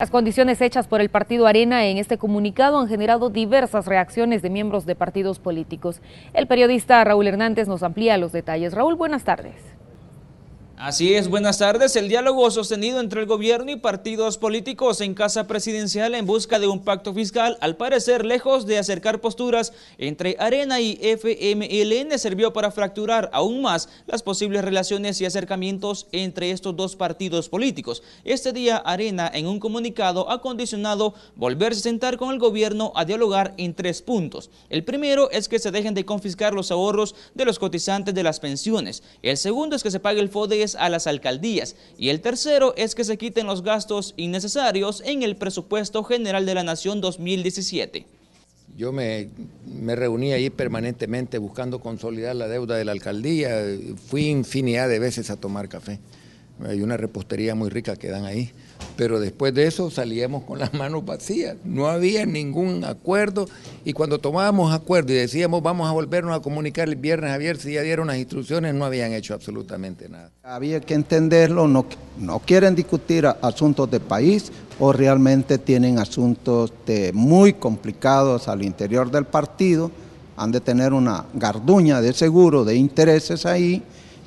Las condiciones hechas por el partido Arena en este comunicado han generado diversas reacciones de miembros de partidos políticos. El periodista Raúl Hernández nos amplía los detalles. Raúl, buenas tardes. Así es, buenas tardes. El diálogo sostenido entre el gobierno y partidos políticos en casa presidencial en busca de un pacto fiscal, al parecer lejos de acercar posturas entre Arena y FMLN, sirvió para fracturar aún más las posibles relaciones y acercamientos entre estos dos partidos políticos. Este día, Arena, en un comunicado, ha condicionado volverse a sentar con el gobierno a dialogar en tres puntos. El primero es que se dejen de confiscar los ahorros de los cotizantes de las pensiones. El segundo es que se pague el a las alcaldías y el tercero es que se quiten los gastos innecesarios en el presupuesto general de la Nación 2017. Yo me, me reuní ahí permanentemente buscando consolidar la deuda de la alcaldía, fui infinidad de veces a tomar café, hay una repostería muy rica que dan ahí pero después de eso salíamos con las manos vacías, no había ningún acuerdo y cuando tomábamos acuerdo y decíamos vamos a volvernos a comunicar el viernes a viernes, si ya dieron las instrucciones, no habían hecho absolutamente nada. Había que entenderlo, no, no quieren discutir asuntos de país o realmente tienen asuntos muy complicados al interior del partido, han de tener una garduña de seguro de intereses ahí,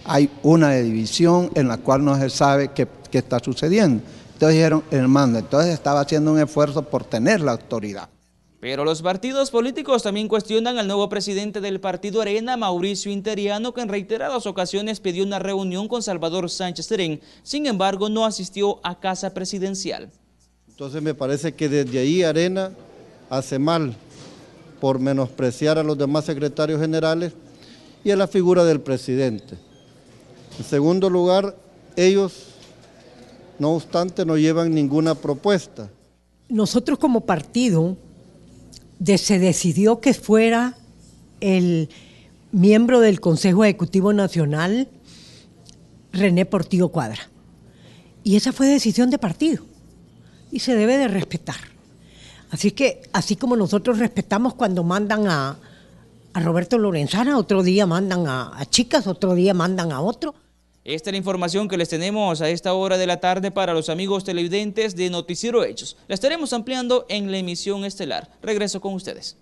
hay una división en la cual no se sabe qué, qué está sucediendo. Entonces dijeron, hermano, entonces estaba haciendo un esfuerzo por tener la autoridad. Pero los partidos políticos también cuestionan al nuevo presidente del partido Arena, Mauricio Interiano, que en reiteradas ocasiones pidió una reunión con Salvador Sánchez Serén. Sin embargo, no asistió a casa presidencial. Entonces me parece que desde ahí Arena hace mal por menospreciar a los demás secretarios generales y a la figura del presidente. En segundo lugar, ellos no obstante, no llevan ninguna propuesta. Nosotros como partido se decidió que fuera el miembro del Consejo Ejecutivo Nacional, René Portillo Cuadra. Y esa fue decisión de partido y se debe de respetar. Así que, así como nosotros respetamos cuando mandan a, Roberto Lorenzana, otro día mandan a, a Chicas, otro día mandan a otro. Esta es la información que les tenemos a esta hora de la tarde para los amigos televidentes de Noticiero Hechos. La estaremos ampliando en la emisión estelar. Regreso con ustedes.